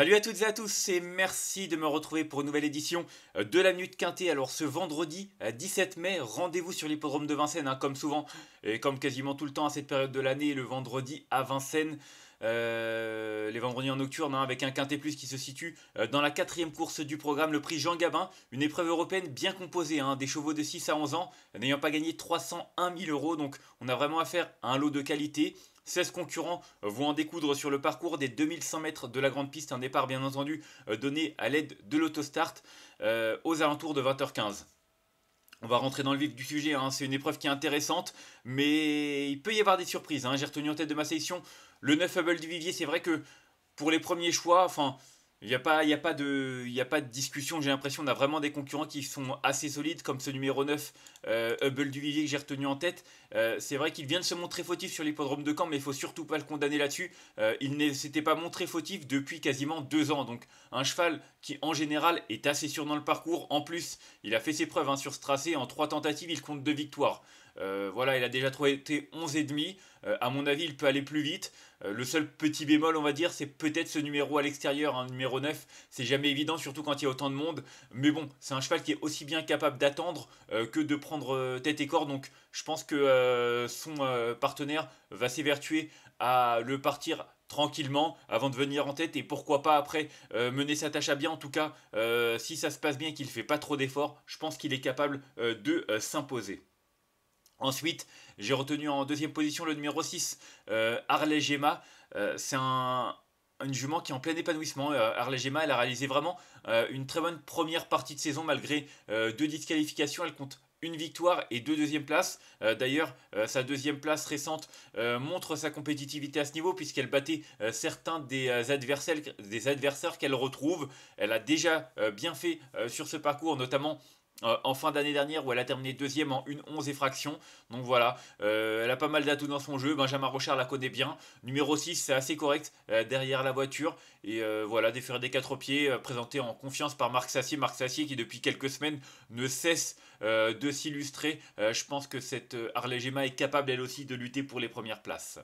Salut à toutes et à tous et merci de me retrouver pour une nouvelle édition euh, de la Minute Quintée. Alors ce vendredi 17 euh, mai, rendez-vous sur l'hippodrome de Vincennes, hein, comme souvent et comme quasiment tout le temps à cette période de l'année, le vendredi à Vincennes. Euh, les vendredis en nocturne hein, avec un quintet plus qui se situe dans la quatrième course du programme, le prix Jean Gabin, une épreuve européenne bien composée, hein, des chevaux de 6 à 11 ans n'ayant pas gagné 301 000 euros, donc on a vraiment affaire à un lot de qualité 16 concurrents vont en découdre sur le parcours des 2100 mètres de la grande piste, un départ bien entendu euh, donné à l'aide de l'autostart euh, aux alentours de 20h15. On va rentrer dans le vif du sujet, hein. c'est une épreuve qui est intéressante, mais il peut y avoir des surprises. Hein. J'ai retenu en tête de ma sélection le 9 Hubble du Vivier, c'est vrai que pour les premiers choix, enfin, il n'y a, pas, a, de, discussion. J'ai l'impression qu'on a vraiment des concurrents qui sont assez solides, comme ce numéro 9, euh, Hubble Hubble que j'ai retenu en tête. Euh, c'est vrai qu'il vient de se montrer fautif sur l'hippodrome de Caen, mais il faut surtout pas le condamner là-dessus. Euh, il ne s'était pas montré fautif depuis quasiment deux ans. Donc, un cheval qui, en général, est assez sûr dans le parcours. En plus, il a fait ses preuves hein, sur ce tracé. En trois tentatives, il compte deux victoires. Euh, voilà, il a déjà trouvé été 11,5. demi. Euh, à mon avis, il peut aller plus vite. Euh, le seul petit bémol, on va dire, c'est peut-être ce numéro à l'extérieur, un hein, numéro 9. C'est jamais évident, surtout quand il y a autant de monde. Mais bon, c'est un cheval qui est aussi bien capable d'attendre que de prendre tête et corps. Donc, je pense que son partenaire va s'évertuer à le partir tranquillement avant de venir en tête et pourquoi pas après mener sa tâche à bien. En tout cas, si ça se passe bien, qu'il ne fait pas trop d'efforts, je pense qu'il est capable de s'imposer. Ensuite, j'ai retenu en deuxième position le numéro 6, euh, Gemma. Euh, c'est un, une jument qui est en plein épanouissement. Euh, Gemma, elle a réalisé vraiment euh, une très bonne première partie de saison malgré euh, deux disqualifications. Elle compte une victoire et deux deuxièmes places. D'ailleurs, sa deuxième place récente montre sa compétitivité à ce niveau puisqu'elle battait certains des adversaires qu'elle retrouve. Elle a déjà bien fait sur ce parcours, notamment euh, en fin d'année dernière où elle a terminé deuxième en une 11 effraction. Donc voilà, euh, elle a pas mal d'atouts dans son jeu. Benjamin Rochard la connaît bien. Numéro 6, c'est assez correct euh, derrière la voiture. Et voilà, des des quatre pieds, présenté en confiance par Marc Sassier. Marc Sassier qui depuis quelques semaines ne cesse de s'illustrer. je pense que cette Arlégema est capable elle aussi de lutter pour les premières places.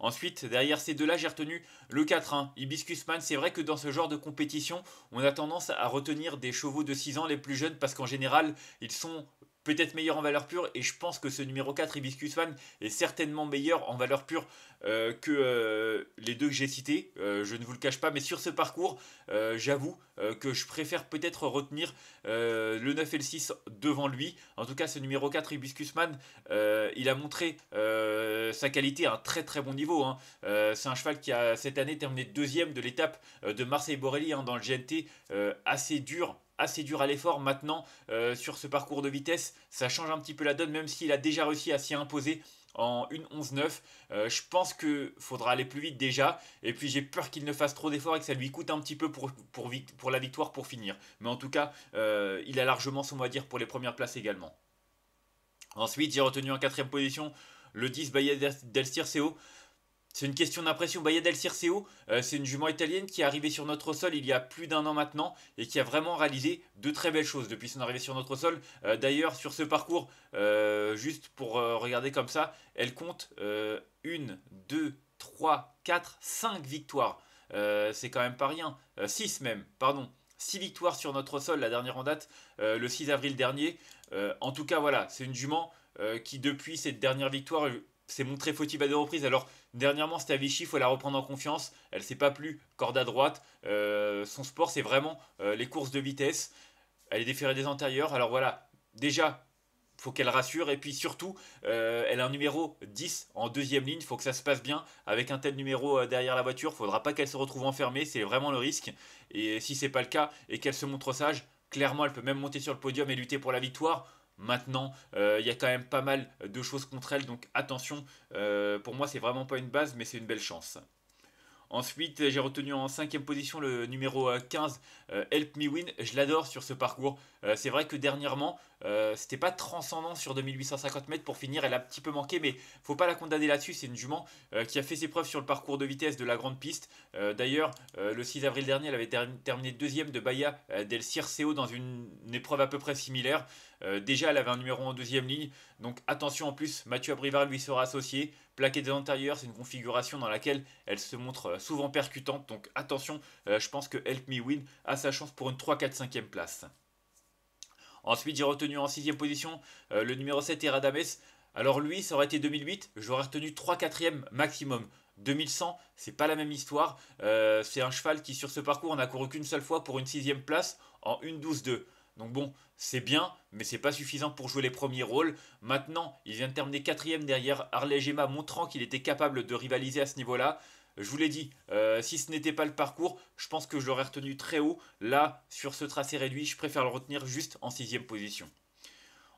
Ensuite, derrière ces deux-là, j'ai retenu le 4-1, hein. Hibiscusman. C'est vrai que dans ce genre de compétition, on a tendance à retenir des chevaux de 6 ans les plus jeunes parce qu'en général, ils sont peut-être meilleur en valeur pure. Et je pense que ce numéro 4, Hibiscus est certainement meilleur en valeur pure euh, que euh, les deux que j'ai cités. Euh, je ne vous le cache pas, mais sur ce parcours, j'avoue que je préfère peut-être retenir le 9 et le 6 devant lui. En tout cas, ce numéro 4, Hibiscus Man, il a montré sa qualité à un très très bon niveau. Hein. C'est un cheval qui a cette année terminé deuxième de l'étape de Marseille-Borelli hein, dans le GNT, assez dur assez dur à l'effort maintenant euh, sur ce parcours de vitesse. Ça change un petit peu la donne, même s'il a déjà réussi à s'y imposer en une 9 euh, je pense qu'il faudra aller plus vite déjà. Et puis j'ai peur qu'il ne fasse trop d'efforts et que ça lui coûte un petit peu pour, pour, la victoire pour finir. Mais en tout cas, euh, il a largement son mot à dire pour les premières places également. Ensuite, j'ai retenu en quatrième position le 10 Bayer Delstir C.O., c'est une question d'impression. Bayadel del Circeo, euh, c'est une jument italienne qui est arrivée sur notre sol il y a plus d'un an maintenant et qui a vraiment réalisé de très belles choses depuis son arrivée sur notre sol. Euh, d'ailleurs, sur ce parcours, euh, juste pour regarder comme ça, elle compte 1, 2, 3, 4, 5 victoires. c'est quand même pas rien. 6 même, pardon. 6 victoires sur notre sol, la dernière en date, le 6 avril dernier. en tout cas, voilà, c'est une jument qui, depuis cette dernière victoire, s'est montré fautive à deux reprises. Alors, dernièrement, c'était à Vichy, il faut la reprendre en confiance. Elle ne s'est pas plus corde à droite. Euh, son sport, c'est vraiment euh, les courses de vitesse. Elle est déférée des antérieurs. Alors voilà, déjà, faut qu'elle rassure. Et puis surtout, euh, elle a un numéro 10 en deuxième ligne. Il faut que ça se passe bien. Avec un tel numéro derrière la voiture, Il faudra pas qu'elle se retrouve enfermée. C'est vraiment le risque. Et si c'est pas le cas et qu'elle se montre sage, clairement, elle peut même monter sur le podium et lutter pour la victoire maintenant. Euh, il y a quand même pas mal de choses contre elle, donc attention, euh, pour moi c'est vraiment pas une base, mais c'est une belle chance. Ensuite, j'ai retenu en cinquième position le numéro 15, euh, Help Me Win. Je l'adore sur ce parcours. c'est vrai que dernièrement, euh, c'était pas transcendant sur 2850 mètres pour finir. Elle a un petit peu manqué, mais faut pas la condamner là-dessus. C'est une jument euh, qui a fait ses preuves sur le parcours de vitesse de la grande piste. Euh, d'ailleurs, le 6 avril dernier, elle avait terminé deuxième de Bahia del Circeo dans une, épreuve à peu près similaire. déjà, elle avait un numéro en deuxième ligne. Donc attention en plus, Mathieu Abrivard lui sera associé. Plaqué des antérieurs, c'est une configuration dans laquelle elle se montre souvent percutante. Donc attention, je pense que Help Me Win a sa chance pour une 3-4-5e place. Ensuite, j'ai retenu en 6ème position euh, le numéro 7 Eradames. Alors lui, ça aurait été 2008, j'aurais retenu 3 4e maximum. 2100, c'est pas la même histoire. Euh, c'est un cheval qui, sur ce parcours, n'a couru qu'une seule fois pour une 6ème place en 1-12-2. Donc bon, c'est bien, mais c'est pas suffisant pour jouer les premiers rôles. Maintenant, il vient de terminer quatrième derrière Arlé Gema, montrant qu'il était capable de rivaliser à ce niveau-là. Je vous l'ai dit, euh, si ce n'était pas le parcours, je pense que je l'aurais retenu très haut. Là, sur ce tracé réduit, je préfère le retenir juste en sixième position.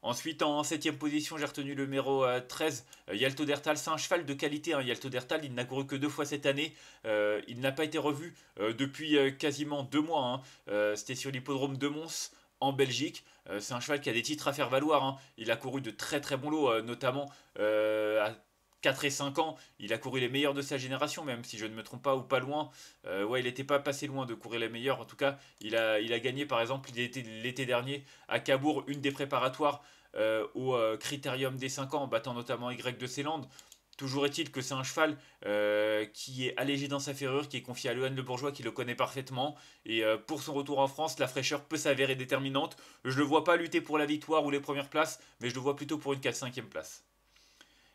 Ensuite, en septième position, j'ai retenu le numéro 13, euh, euh, Yalto Dertal. C'est un cheval de qualité. Hein, Yalto Dertal, il n'a couru que deux fois cette année. il n'a pas été revu depuis quasiment deux mois. Hein. C'était sur l'hippodrome de Mons en Belgique. c'est un cheval qui a des titres à faire valoir. Hein. Il a couru de très très bons lots, notamment à 4 et 5 ans, il a couru les meilleurs de sa génération, même si je ne me trompe pas, ou pas loin. Euh, ouais, il n'était pas passé loin de courir les meilleurs. En tout cas, il a, il a gagné, par exemple, l'été dernier à Cabourg, une des préparatoires euh, au euh, Critérium des 5 ans, en battant notamment Y de Célande. Toujours est-il que c'est un cheval qui est allégé dans sa ferrure, qui est confié à Lohan Le Bourgeois, qui le connaît parfaitement. Et pour son retour en France, la fraîcheur peut s'avérer déterminante. Je ne le vois pas lutter pour la victoire ou les premières places, mais je le vois plutôt pour une 4-5e place.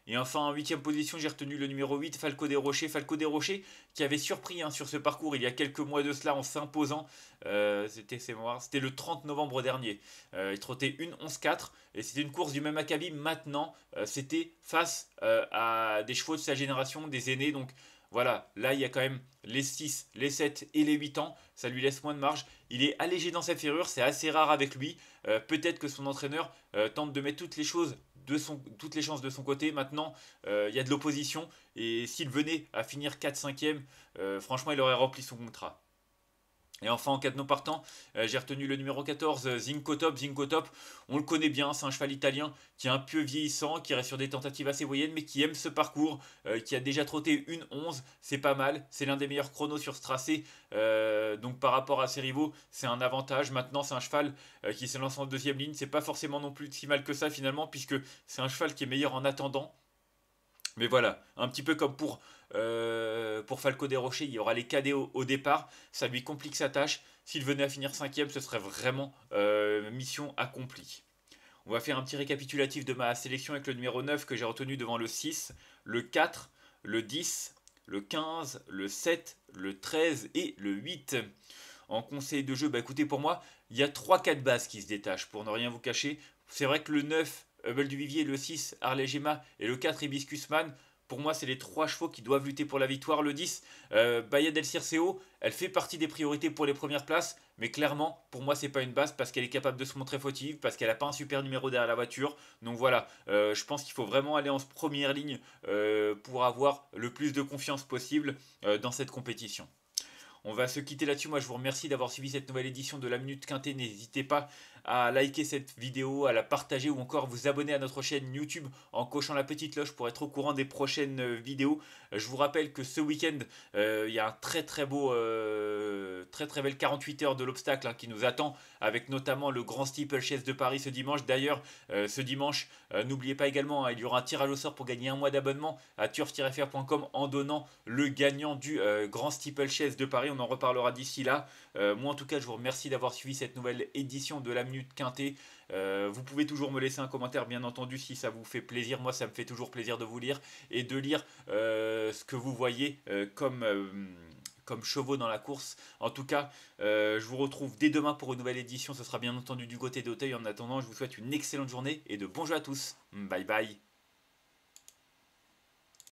Et enfin, en huitième position, j'ai retenu le numéro 8, Falco des Rochers, Falco des Rochers qui avait surpris hein, sur ce parcours il y a quelques mois de cela en s'imposant. Euh, c'était, c'était le 30 novembre dernier. Euh, il trottait une 11-4 et c'était une course du même acabit. Maintenant, euh, c'était face à des chevaux de sa génération, des aînés. Donc voilà, là il y a quand même les 6, les 7 et les 8 ans. Ça lui laisse moins de marge. Il est allégé dans sa ferrure, c'est assez rare avec lui. Peut-être que son entraîneur tente de mettre toutes les choses toutes les chances de son côté. Maintenant, euh, il y a de l'opposition. Et s'il venait à finir 4-5e, euh, franchement, il aurait rempli son contrat. Et enfin, en cas de non partant, euh, j'ai retenu le numéro 14, euh, Zinko Top. Top, on le connaît bien, c'est un cheval italien qui est un peu vieillissant, qui reste sur des tentatives assez moyennes, mais qui aime ce parcours, euh, qui a déjà trotté une 11, c'est pas mal. C'est l'un des meilleurs chronos sur ce tracé, donc par rapport à ses rivaux, c'est un avantage. Maintenant, c'est un cheval qui se lance en deuxième ligne, c'est pas forcément non plus si mal que ça finalement, puisque c'est un cheval qui est meilleur en attendant. Mais voilà, un petit peu comme pour, euh, pour Rochers, il y aura les KDO au départ, ça lui complique sa tâche. S'il venait à finir cinquième, ce serait vraiment euh, mission accomplie. On va faire un petit récapitulatif de ma sélection avec le numéro 9 que j'ai retenu devant le 6, le 4, le 10, le 15, le 7, le 13 et le 8 en conseil de jeu, bah écoutez, pour moi, il y a 3-4 bases qui se détachent, pour ne rien vous cacher. C'est vrai que le 9, euh, du Hubble Vivier, le 6, Arlegema et le 4, Hibiscusman. Pour moi, c'est les trois chevaux qui doivent lutter pour la victoire. Le 10, euh, Bayadel Bayad Circeo, elle fait partie des priorités pour les premières places, mais clairement, pour moi, c'est pas une base parce qu'elle est capable de se montrer fautive, parce qu'elle n'a pas un super numéro derrière la voiture. Donc voilà, euh, je pense qu'il faut vraiment aller en première ligne pour avoir le plus de confiance possible dans cette compétition. On va se quitter là-dessus. Moi, je vous remercie d'avoir suivi cette nouvelle édition de La Minute Quintée. N'hésitez pas à liker cette vidéo, à la partager ou encore vous abonner à notre chaîne YouTube en cochant la petite cloche pour être au courant des prochaines euh, vidéos. Je vous rappelle que ce week-end, euh, il y a un très très beau, euh, très très belle 48 heures de l'obstacle hein, qui nous attend avec notamment le grand Steeple chase de Paris ce dimanche. D'ailleurs, ce dimanche, n'oubliez pas également, hein, il y aura un tirage au sort pour gagner un mois d'abonnement à turf-fr.com en donnant le gagnant du grand steeple chase de Paris. On en reparlera d'ici là. moi en tout cas, je vous remercie d'avoir suivi cette nouvelle édition de la de quintet. Euh, vous pouvez toujours me laisser un commentaire, bien entendu, si ça vous fait plaisir. Moi, ça me fait toujours plaisir de vous lire et de lire euh, ce que vous voyez euh, comme comme chevaux dans la course. En tout cas, je vous retrouve dès demain pour une nouvelle édition. Ce sera bien entendu du côté d'Auteuil. En attendant, je vous souhaite une excellente journée et de bons jeux à tous. Bye bye.